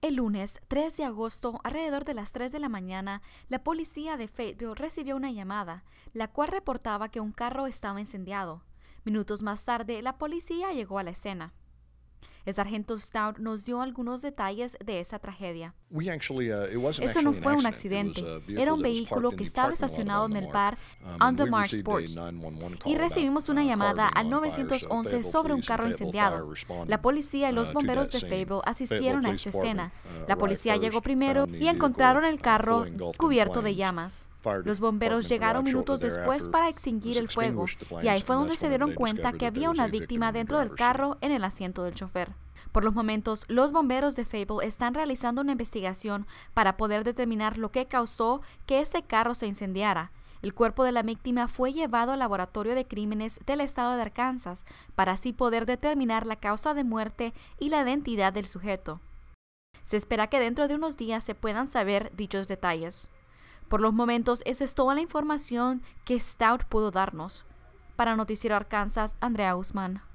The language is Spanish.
El lunes 3 de agosto, alrededor de las 3 de la mañana, la policía de Fayetteville recibió una llamada, la cual reportaba que un carro estaba incendiado. Minutos más tarde, la policía llegó a la escena. El sargento Stout nos dio algunos detalles de esa tragedia. Uh, Eso no fue un accidente, era un vehículo que estaba estacionado en el bar um, Undermark Sports y recibimos una uh, llamada al 911 uh, sobre un carro incendiado. La policía y los bomberos de Fable asistieron a esta escena. La policía llegó primero y encontraron el carro cubierto de llamas. Los bomberos llegaron minutos después para extinguir el fuego y ahí fue donde se dieron cuenta que había una víctima dentro del carro en el asiento del chofer. Por los momentos, los bomberos de Fable están realizando una investigación para poder determinar lo que causó que este carro se incendiara. El cuerpo de la víctima fue llevado al laboratorio de crímenes del estado de Arkansas para así poder determinar la causa de muerte y la identidad del sujeto. Se espera que dentro de unos días se puedan saber dichos detalles. Por los momentos, esa es toda la información que Stout pudo darnos. Para Noticiero Arkansas, Andrea Guzmán.